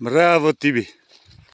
Браво ти